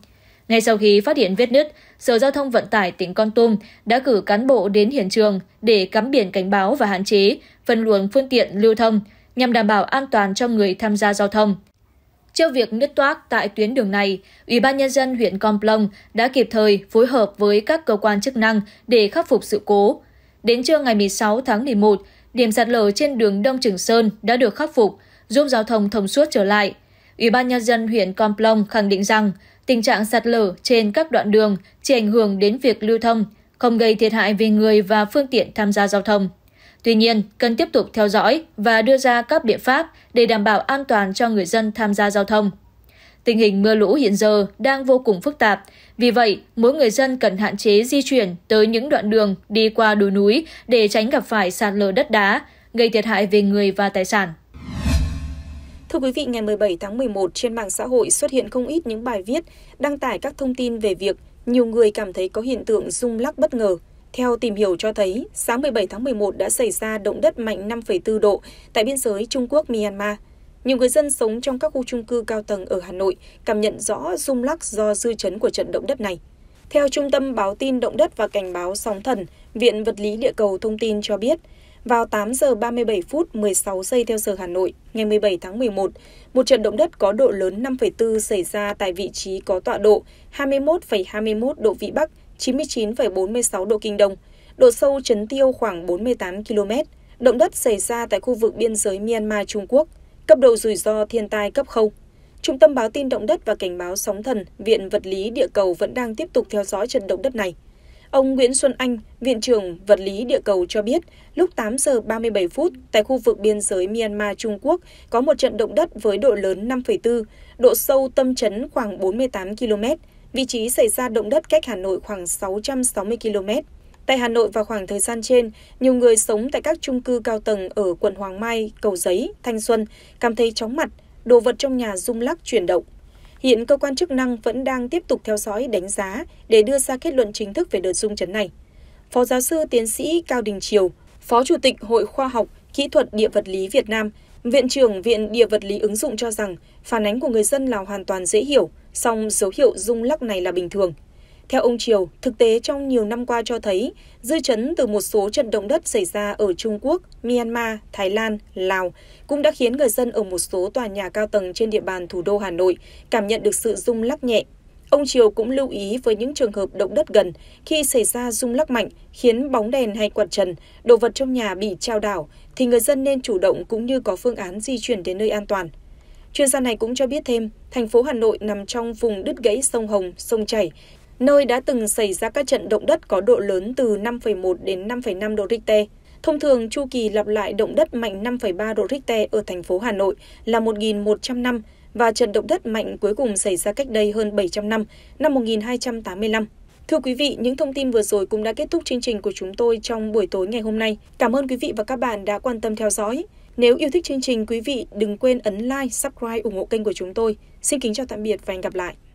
Ngay sau khi phát hiện vết nứt, Sở Giao thông Vận tải tỉnh Con Tum đã cử cán bộ đến hiện trường để cắm biển cảnh báo và hạn chế, phân luồng phương tiện lưu thông nhằm đảm bảo an toàn cho người tham gia giao thông. Trước việc nứt toác tại tuyến đường này, Ủy ban nhân dân huyện Con Plong đã kịp thời phối hợp với các cơ quan chức năng để khắc phục sự cố. Đến trưa ngày 16 tháng 11, điểm sạt lở trên đường Đông Trường Sơn đã được khắc phục, giúp giao thông thông suốt trở lại. Ủy ban nhân dân huyện Con Plong khẳng định rằng tình trạng sạt lở trên các đoạn đường chỉ ảnh hưởng đến việc lưu thông, không gây thiệt hại về người và phương tiện tham gia giao thông. Tuy nhiên, cần tiếp tục theo dõi và đưa ra các biện pháp để đảm bảo an toàn cho người dân tham gia giao thông. Tình hình mưa lũ hiện giờ đang vô cùng phức tạp, vì vậy mỗi người dân cần hạn chế di chuyển tới những đoạn đường đi qua đồi núi để tránh gặp phải sạt lở đất đá, gây thiệt hại về người và tài sản. Thưa quý vị, ngày 17 tháng 11 trên mạng xã hội xuất hiện không ít những bài viết đăng tải các thông tin về việc nhiều người cảm thấy có hiện tượng rung lắc bất ngờ theo tìm hiểu cho thấy, sáng 17 tháng 11 đã xảy ra động đất mạnh 5,4 độ tại biên giới Trung Quốc-Myanmar. Nhiều người dân sống trong các khu trung cư cao tầng ở Hà Nội cảm nhận rõ rung lắc do dư chấn của trận động đất này. Theo Trung tâm Báo tin Động đất và Cảnh báo Sóng thần, Viện Vật lý Địa cầu thông tin cho biết, vào 8 giờ 37 phút 16 giây theo giờ Hà Nội, ngày 17 tháng 11, một trận động đất có độ lớn 5,4 xảy ra tại vị trí có tọa độ 21,21 ,21 độ Vĩ Bắc, 99,46 độ Kinh Đông, độ sâu chấn tiêu khoảng 48 km. Động đất xảy ra tại khu vực biên giới Myanmar Trung Quốc, cấp độ rủi ro thiên tai cấp 0. Trung tâm báo tin động đất và cảnh báo sóng thần, Viện Vật lý Địa cầu vẫn đang tiếp tục theo dõi trận động đất này. Ông Nguyễn Xuân Anh, Viện trưởng Vật lý Địa cầu cho biết, lúc 8 giờ 37 phút tại khu vực biên giới Myanmar Trung Quốc có một trận động đất với độ lớn 5,4, độ sâu tâm chấn khoảng 48 km, Vị trí xảy ra động đất cách Hà Nội khoảng 660 km. Tại Hà Nội vào khoảng thời gian trên, nhiều người sống tại các trung cư cao tầng ở quận Hoàng Mai, Cầu Giấy, Thanh Xuân cảm thấy chóng mặt, đồ vật trong nhà rung lắc chuyển động. Hiện cơ quan chức năng vẫn đang tiếp tục theo dõi đánh giá để đưa ra kết luận chính thức về đợt rung chấn này. Phó giáo sư tiến sĩ Cao Đình Triều, Phó Chủ tịch Hội Khoa học Kỹ thuật Địa vật lý Việt Nam, Viện trưởng Viện Địa vật lý ứng dụng cho rằng phản ánh của người dân là hoàn toàn dễ hiểu – song dấu hiệu rung lắc này là bình thường. Theo ông Triều, thực tế trong nhiều năm qua cho thấy dư chấn từ một số trận động đất xảy ra ở Trung Quốc, Myanmar, Thái Lan, Lào cũng đã khiến người dân ở một số tòa nhà cao tầng trên địa bàn thủ đô Hà Nội cảm nhận được sự rung lắc nhẹ. Ông Triều cũng lưu ý với những trường hợp động đất gần khi xảy ra rung lắc mạnh khiến bóng đèn hay quạt trần, đồ vật trong nhà bị trao đảo thì người dân nên chủ động cũng như có phương án di chuyển đến nơi an toàn. Chuyên gia này cũng cho biết thêm, thành phố Hà Nội nằm trong vùng đứt gãy sông Hồng, sông Chảy, nơi đã từng xảy ra các trận động đất có độ lớn từ 5,1 đến 5,5 độ Richter. Thông thường, chu kỳ lặp lại động đất mạnh 5,3 độ Richter ở thành phố Hà Nội là 1.100 năm và trận động đất mạnh cuối cùng xảy ra cách đây hơn 700 năm, năm 1285. Thưa quý vị, những thông tin vừa rồi cũng đã kết thúc chương trình của chúng tôi trong buổi tối ngày hôm nay. Cảm ơn quý vị và các bạn đã quan tâm theo dõi. Nếu yêu thích chương trình, quý vị đừng quên ấn like, subscribe, ủng hộ kênh của chúng tôi. Xin kính chào tạm biệt và hẹn gặp lại.